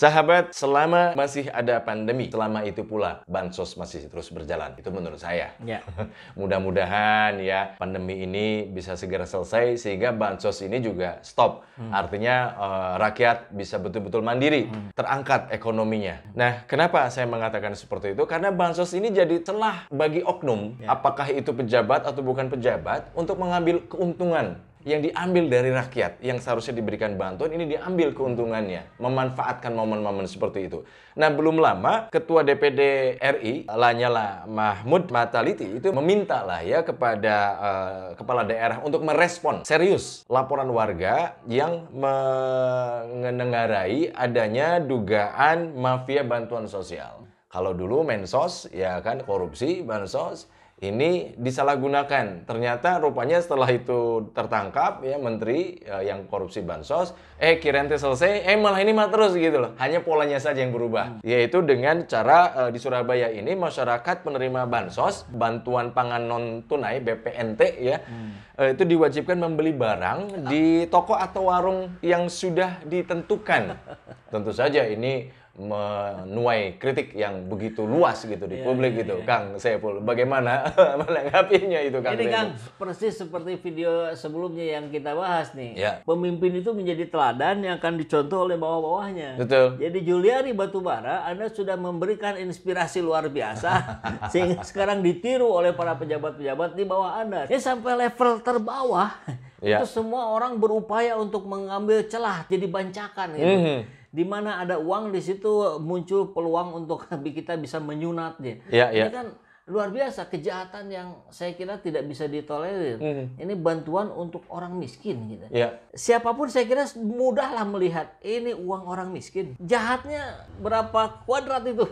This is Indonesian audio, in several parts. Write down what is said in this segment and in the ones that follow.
Sahabat, selama masih ada pandemi, selama itu pula bansos masih terus berjalan. Itu menurut saya. Ya. Mudah-mudahan ya pandemi ini bisa segera selesai sehingga bansos ini juga stop. Hmm. Artinya uh, rakyat bisa betul-betul mandiri, hmm. terangkat ekonominya. Nah, kenapa saya mengatakan seperti itu? Karena bansos ini jadi celah bagi oknum, ya. apakah itu pejabat atau bukan pejabat, untuk mengambil keuntungan yang diambil dari rakyat yang seharusnya diberikan bantuan ini diambil keuntungannya memanfaatkan momen-momen seperti itu. Nah belum lama ketua DPD RI Lanyala Mahmud Mataliti itu meminta lah ya kepada uh, kepala daerah untuk merespon serius laporan warga yang mengenengarai adanya dugaan mafia bantuan sosial. Kalau dulu mensos ya kan korupsi bansos ini disalahgunakan. Ternyata rupanya setelah itu tertangkap ya menteri ya, yang korupsi bansos, eh kirente selesai, eh malah ini mah terus gitu loh. Hanya polanya saja yang berubah, hmm. yaitu dengan cara uh, di Surabaya ini masyarakat penerima bansos, bantuan pangan non tunai BPNT ya, hmm. uh, itu diwajibkan membeli barang di toko atau warung yang sudah ditentukan. Tentu saja ini menuai kritik yang begitu luas gitu di yeah, publik yeah, gitu. Yeah. Kang Saiful, bagaimana menanggapinya itu Kang? Ini Kang, persis seperti video sebelumnya yang kita bahas nih. Yeah. Pemimpin itu menjadi teladan yang akan dicontoh oleh bawah-bawahnya. Betul. Jadi Juliari Batubara, Anda sudah memberikan inspirasi luar biasa sehingga sekarang ditiru oleh para pejabat-pejabat di bawah Anda. Ini ya, sampai level terbawah. Yeah. Itu semua orang berupaya untuk mengambil celah jadi bancakan gitu. Mm -hmm di mana ada uang di situ muncul peluang untuk kita bisa menyunatnya. ya. ini ya. kan luar biasa kejahatan yang saya kira tidak bisa ditolerir. Mm Ini bantuan untuk orang miskin gitu. Yeah. Siapapun saya kira mudahlah melihat ini uang orang miskin. Jahatnya berapa kuadrat itu?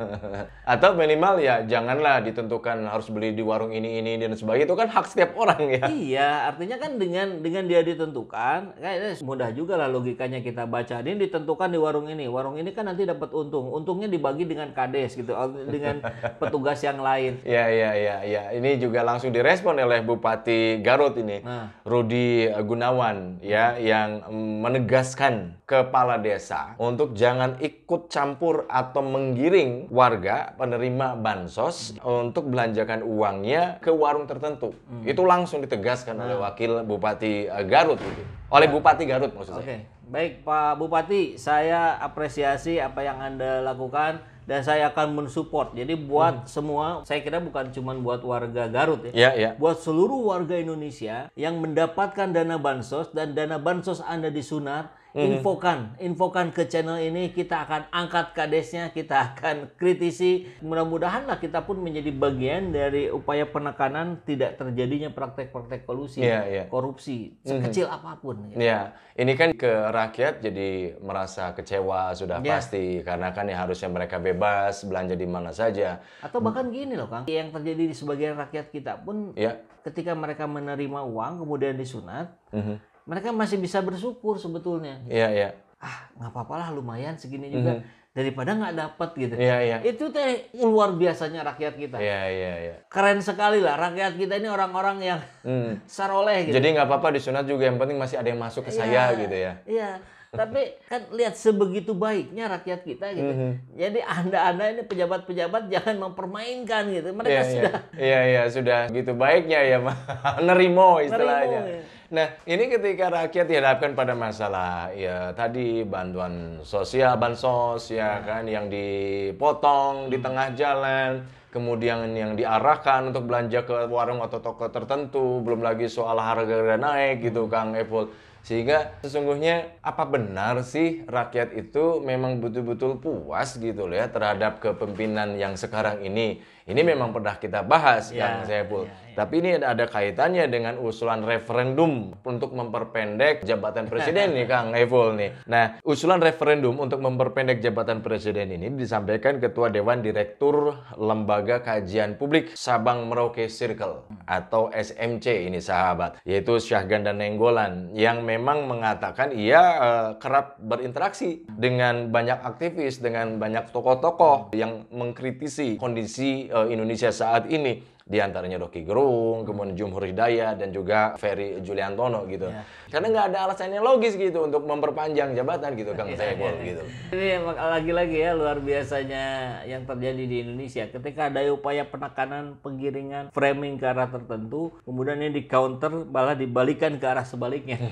Atau minimal ya janganlah ditentukan harus beli di warung ini ini dan sebagainya itu kan hak setiap orang ya. Iya, artinya kan dengan dengan dia ditentukan kayaknya mudah juga lah logikanya kita baca. Ini ditentukan di warung ini. Warung ini kan nanti dapat untung. Untungnya dibagi dengan kades gitu dengan petugas yang lain. Iya, iya, iya, iya. Ini juga langsung direspon oleh Bupati Garut ini, nah. Rudi Gunawan ya, yang menegaskan kepala desa untuk jangan ikut campur atau menggiring warga penerima bansos hmm. untuk belanjakan uangnya ke warung tertentu. Hmm. Itu langsung ditegaskan nah. oleh Wakil Bupati eh, Garut gitu. Oleh nah. Bupati Garut maksud okay. saya. Baik, Pak Bupati, saya apresiasi apa yang Anda lakukan dan saya akan mensupport. Jadi buat hmm. semua, saya kira bukan cuma buat warga Garut ya. Yeah, yeah. Buat seluruh warga Indonesia yang mendapatkan dana bansos dan dana bansos Anda disunat Mm-hmm. Infokan, infokan ke channel ini kita akan angkat kadesnya, kita akan kritisi. Mudah-mudahan kita pun menjadi bagian dari upaya penekanan tidak terjadinya praktek-praktek kolusi, yeah, yeah. korupsi mm-hmm. sekecil mm-hmm. apapun. Ya, yeah. ini kan ke rakyat jadi merasa kecewa sudah yeah. pasti karena kan ya harusnya mereka bebas belanja di mana saja. Atau bahkan gini loh Kang, yang terjadi di sebagian rakyat kita pun yeah. ketika mereka menerima uang kemudian disunat. Mm-hmm mereka masih bisa bersyukur sebetulnya. Iya, iya. Ah, nggak apa-apalah lumayan segini juga. mm daripada nggak dapat gitu. Iya, iya. Itu teh luar biasanya rakyat kita. Iya, iya, iya. Keren sekali lah rakyat kita ini orang-orang yang hmm. saroleh gitu. Jadi nggak apa-apa di disunat juga yang penting masih ada yang masuk ke iya, saya gitu ya. Iya. Tapi kan lihat sebegitu baiknya rakyat kita gitu. Mm -hmm. Jadi Anda-anda ini pejabat-pejabat jangan mempermainkan gitu. Mereka yeah, iya. sudah Iya, yeah. iya, yeah, yeah, sudah gitu baiknya ya, nerimo istilahnya. Nerimo, ya. Nah, ini ketika rakyat dihadapkan pada masalah ya tadi bantuan sosial, bansos ya hmm. kan yang dipotong di hmm. tengah jalan kemudian yang diarahkan untuk belanja ke warung atau toko tertentu, belum lagi soal harga naik gitu hmm. Kang Evol. Sehingga sesungguhnya apa benar sih rakyat itu memang betul-betul puas gitu loh ya terhadap kepemimpinan yang sekarang ini. Ini memang pernah kita bahas yeah, Kang ya, Evol. Yeah, yeah. Tapi ini ada kaitannya dengan usulan referendum untuk memperpendek jabatan presiden nih Kang Evol nih. Nah, usulan referendum untuk memperpendek jabatan presiden ini disampaikan Ketua Dewan Direktur Lembaga Lembaga Kajian Publik Sabang Merauke Circle atau SMC ini sahabat, yaitu Syahgan dan Nenggolan yang memang mengatakan ia uh, kerap berinteraksi dengan banyak aktivis, dengan banyak tokoh-tokoh yang mengkritisi kondisi uh, Indonesia saat ini di antaranya Rocky Gerung, kemudian Jumhur Hidayat, dan juga Ferry Juliantono gitu. Ya. Karena nggak ada alasan yang logis gitu untuk memperpanjang jabatan gitu Kang ya, Saiful ya, gitu. Ini lagi-lagi ya luar biasanya yang terjadi di Indonesia. Ketika ada upaya penekanan, penggiringan, framing ke arah tertentu, kemudian ini di counter malah dibalikan ke arah sebaliknya.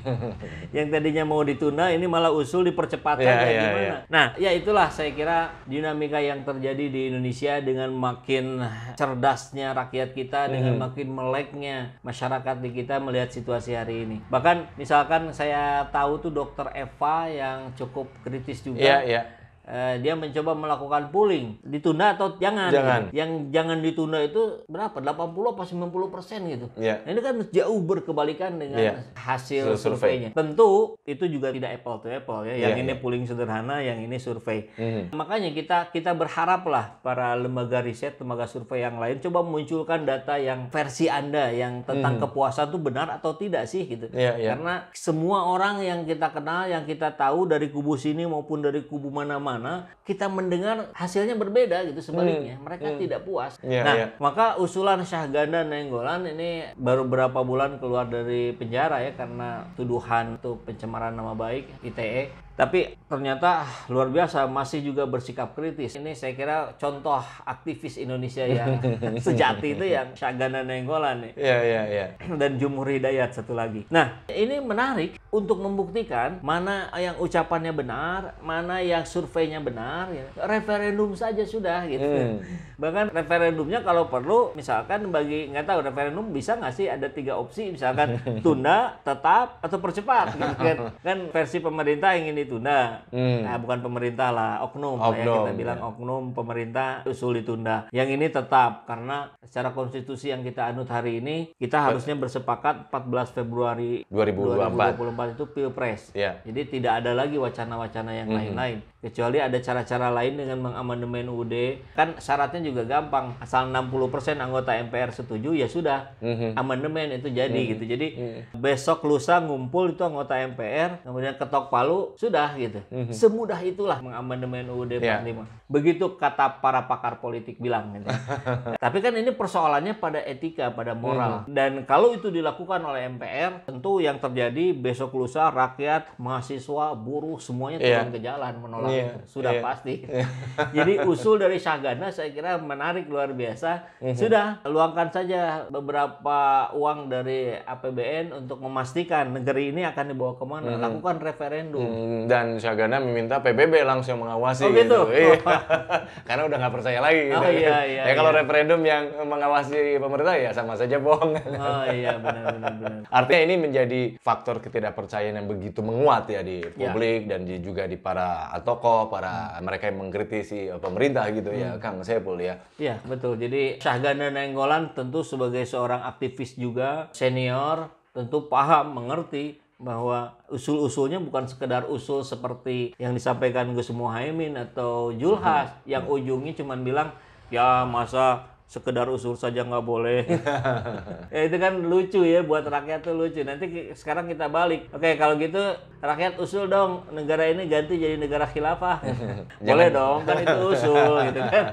yang tadinya mau ditunda ini malah usul dipercepat ya, ya, gimana. Ya. Nah, ya itulah saya kira dinamika yang terjadi di Indonesia dengan makin cerdasnya rakyat rakyat kita dengan hmm. makin meleknya masyarakat di kita melihat situasi hari ini. Bahkan misalkan saya tahu tuh dokter Eva yang cukup kritis juga. Yeah, yeah eh, dia mencoba melakukan pooling ditunda atau jangan jangan yang jangan ditunda itu berapa 80 atau 90 persen gitu yeah. Iya. ini kan jauh berkebalikan dengan yeah. hasil surveinya tentu itu juga tidak apple to apple ya yang yeah, ini yeah. pooling sederhana yang ini survei mm. makanya kita kita berharaplah para lembaga riset lembaga survei yang lain coba munculkan data yang versi anda yang tentang mm. kepuasan itu benar atau tidak sih gitu yeah, yeah. karena semua orang yang kita kenal yang kita tahu dari kubu sini maupun dari kubu mana-mana mana kita mendengar hasilnya berbeda gitu sebaliknya hmm. mereka hmm. tidak puas. Yeah, nah, yeah. maka usulan Syahganda Nenggolan ini baru berapa bulan keluar dari penjara ya karena tuduhan tuh pencemaran nama baik ITE tapi ternyata ah, luar biasa masih juga bersikap kritis. Ini saya kira contoh aktivis Indonesia yang sejati itu yang Syagana Nenggolan nih. Iya, iya, iya. Dan Jumhur Hidayat satu lagi. Nah, ini menarik untuk membuktikan mana yang ucapannya benar, mana yang surveinya benar. Ya. Referendum saja sudah gitu. Hmm. Bahkan referendumnya kalau perlu misalkan bagi nggak tahu referendum bisa nggak sih ada tiga opsi misalkan tunda, tetap atau percepat gitu kan. Kan versi pemerintah ingin ditunda. Hmm. Nah, bukan pemerintah lah, oknum, ya, oknum ya kita bilang ya. oknum pemerintah usul ditunda. Yang ini tetap karena secara konstitusi yang kita anut hari ini kita harusnya bersepakat 14 Februari 2024, 2024 itu pilpres. Ya. Jadi tidak ada lagi wacana-wacana yang hmm. lain-lain. -hmm. Kecuali ada cara-cara lain dengan mengamandemen UUD. Kan syaratnya juga gampang. Asal 60% anggota MPR setuju ya sudah -hmm. amandemen itu jadi -hmm. gitu. Jadi -hmm. besok lusa ngumpul itu anggota MPR kemudian ketok palu sudah sudah gitu. Mm -hmm. Semudah itulah mengamandemen UUD 45. Yeah. Begitu kata para pakar politik bilang gitu. Tapi kan ini persoalannya pada etika, pada moral. Mm Dan kalau itu dilakukan oleh MPR, tentu yang terjadi besok lusa rakyat, mahasiswa, buruh semuanya iya. turun yeah. ke jalan menolak yeah. Sudah yeah. pasti. Iya. Jadi usul dari Syagana saya kira menarik luar biasa. Mm -hmm. Sudah luangkan saja beberapa uang dari APBN untuk memastikan negeri ini akan dibawa kemana. Mm -hmm. Lakukan referendum. Mm -hmm dan Syagana meminta PBB langsung mengawasi oh, gitu. gitu. Iya. Oh. Karena udah nggak percaya lagi oh, gitu. iya, iya, ya kalau iya. referendum yang mengawasi pemerintah ya sama saja bohong. Oh iya benar benar benar. Artinya ini menjadi faktor ketidakpercayaan yang begitu menguat ya di iya. publik ya. dan di, juga di para tokoh, para hmm. mereka yang mengkritisi eh, pemerintah gitu ya, hmm. ya Kang Sepul ya. Iya, betul. Jadi Syahgana Nenggolan tentu sebagai seorang aktivis juga senior tentu paham, mengerti bahwa usul-usulnya bukan sekedar usul seperti yang disampaikan Gus Muhaimin atau Julhas hmm. yang ujungnya cuma bilang ya masa sekedar usul saja nggak boleh. ya, itu kan lucu ya buat rakyat tuh lucu. Nanti sekarang kita balik. Oke kalau gitu rakyat usul dong negara ini ganti jadi negara khilafah. boleh dong kan itu usul gitu kan.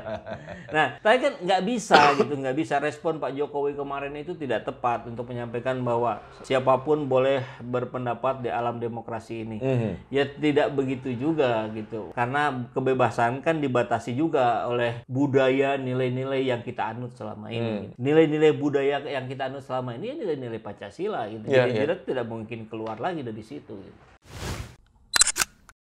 Nah tapi kan nggak bisa gitu nggak bisa respon Pak Jokowi kemarin itu tidak tepat untuk menyampaikan bahwa siapapun boleh berpendapat di alam demokrasi ini. Mm -hmm. Ya tidak begitu juga gitu karena kebebasan kan dibatasi juga oleh budaya nilai-nilai yang kita anut selama ini. Hmm. Gitu. Nilai-nilai hmm. budaya yang kita anut selama ini ya nilai-nilai Pancasila gitu. Yeah, Jadi yeah. tidak mungkin keluar lagi dari situ gitu.